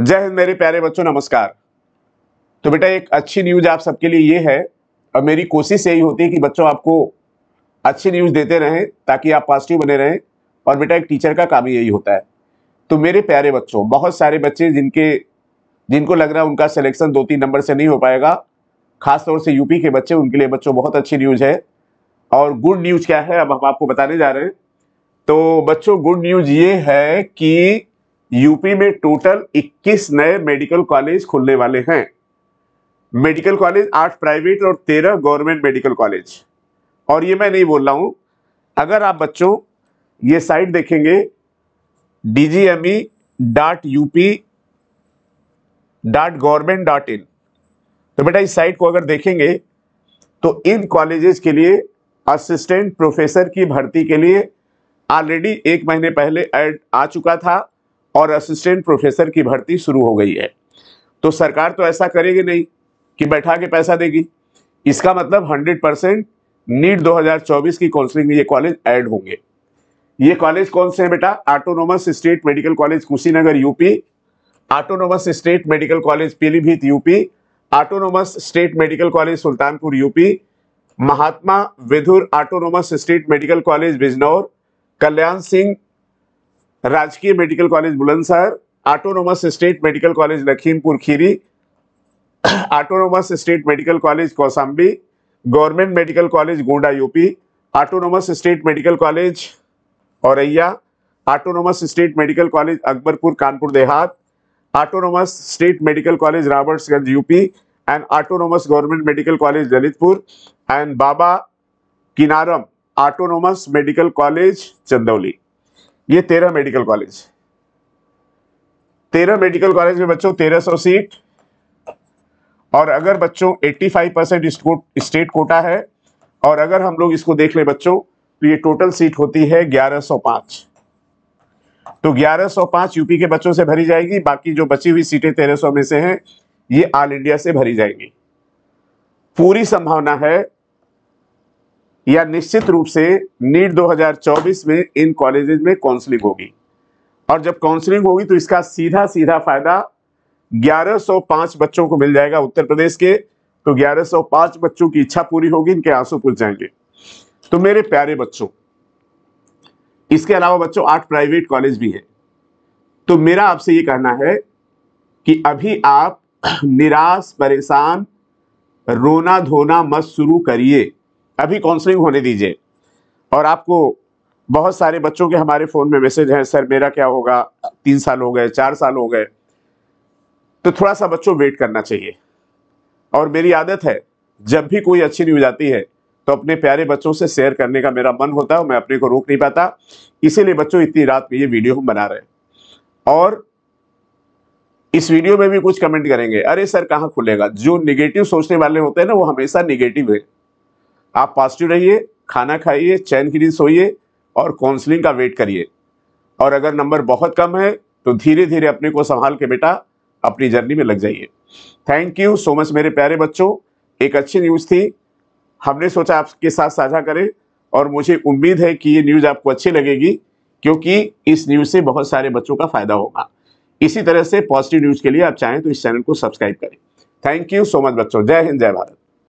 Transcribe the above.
जय हिंद मेरे प्यारे बच्चों नमस्कार तो बेटा एक अच्छी न्यूज आप सबके लिए ये है और मेरी कोशिश यही होती है कि बच्चों आपको अच्छी न्यूज देते रहें ताकि आप पॉजिटिव बने रहें और बेटा एक टीचर का काम ही यही होता है तो मेरे प्यारे बच्चों बहुत सारे बच्चे जिनके जिनको लग रहा है उनका सिलेक्शन दो तीन नंबर से नहीं हो पाएगा खासतौर से यूपी के बच्चे उनके लिए बच्चों बहुत अच्छी न्यूज़ है और गुड न्यूज़ क्या है अब हम आपको बताने जा रहे हैं तो बच्चों गुड न्यूज़ ये है कि यूपी में टोटल 21 नए मेडिकल कॉलेज खुलने वाले हैं मेडिकल कॉलेज आठ प्राइवेट और तेरह गवर्नमेंट मेडिकल कॉलेज और ये मैं नहीं बोल रहा हूँ अगर आप बच्चों ये साइट देखेंगे D G M E dot UP dot government dot in तो बेटा इस साइट को अगर देखेंगे तो इन कॉलेजेस के लिए असिस्टेंट प्रोफेसर की भर्ती के लिए ऑलरेडी एक महीने पहले ऐड आ चुका था और असिस्टेंट प्रोफेसर की भर्ती शुरू हो गई है तो सरकार तो ऐसा करेगी नहीं कि बैठा के पैसा देगी इसका मतलब 100 परसेंट नीट 2024 की काउंसलिंग में ये कॉलेज ऐड होंगे ये कॉलेज कौन से हैं बेटा autonomous state medical college Kushinagar UP autonomous state medical college Pilibhit UP autonomous state medical college Sultanpur UP Mahatma Vidhur autonomous state medical college Bijnor Kalyan Singh Rajkiya medical college Bulandshahr autonomous state medical college Lakhimpur Kheri autonomous state medical college Kaushambi government medical college Gonda UP autonomous state medical college Auraiya autonomous state medical college Akbarpur Kanpur Dehat autonomous state medical college Robertsganj UP and autonomous government medical college Lalitpur and Baba Kinaram autonomous medical college Chandauli ये तेरह medical college तेरह medical college में बच्चों तेरह सौ seat और अगर बच्चों 85 परसेंट स्टेट कोटा है और अगर हम लोग इसको देख ले बच्चों तो ये टोटल सीट होती है 1105 तो 1105 यूपी के बच्चों से भरी जाएगी बाकी जो बची हुई सीटें सौ में से हैं ये ऑल इंडिया से भरी जाएगी पूरी संभावना है या निश्चित रूप से नीट 2024 में इन कॉलेजेस में काउंसलिंग होगी और जब काउंसलिंग होगी तो इसका सीधा सीधा फायदा 1105 बच्चों को मिल जाएगा उत्तर प्रदेश के तो 1105 बच्चों की इच्छा पूरी होगी इनके आंसू पूछ जाएंगे तो मेरे प्यारे बच्चों इसके अलावा बच्चों आठ प्राइवेट कॉलेज भी है तो मेरा आपसे ये कहना है कि अभी आप निराश परेशान रोना धोना मत शुरू करिए अभी काउंसलिंग होने दीजिए और आपको बहुत सारे बच्चों के हमारे फ़ोन में मैसेज हैं सर मेरा क्या होगा तीन साल हो गए चार साल हो गए तो थोड़ा सा बच्चों वेट करना चाहिए और मेरी आदत है जब भी कोई अच्छी न्यूज आती है तो अपने प्यारे बच्चों से शेयर करने का मेरा मन होता है मैं अपने को रोक नहीं पाता इसीलिए बच्चों इतनी रात में ये वीडियो हम बना रहे हैं और इस वीडियो में भी कुछ कमेंट करेंगे अरे सर कहाँ खुलेगा जो निगेटिव सोचने वाले होते हैं ना वो हमेशा निगेटिव है आप पॉजिटिव रहिए खाना खाइए चैन की नींद सोइए और काउंसलिंग का वेट करिए और अगर नंबर बहुत कम है तो धीरे धीरे अपने को संभाल के बेटा अपनी जर्नी में लग जाइए थैंक यू सो मच मेरे प्यारे बच्चों एक अच्छी न्यूज़ थी हमने सोचा आपके साथ साझा करें और मुझे उम्मीद है कि ये न्यूज़ आपको अच्छी लगेगी क्योंकि इस न्यूज़ से बहुत सारे बच्चों का फ़ायदा होगा इसी तरह से पॉजिटिव न्यूज़ के लिए आप चाहें तो इस चैनल को सब्सक्राइब करें थैंक यू सो मच बच्चों जय हिंद जय भारत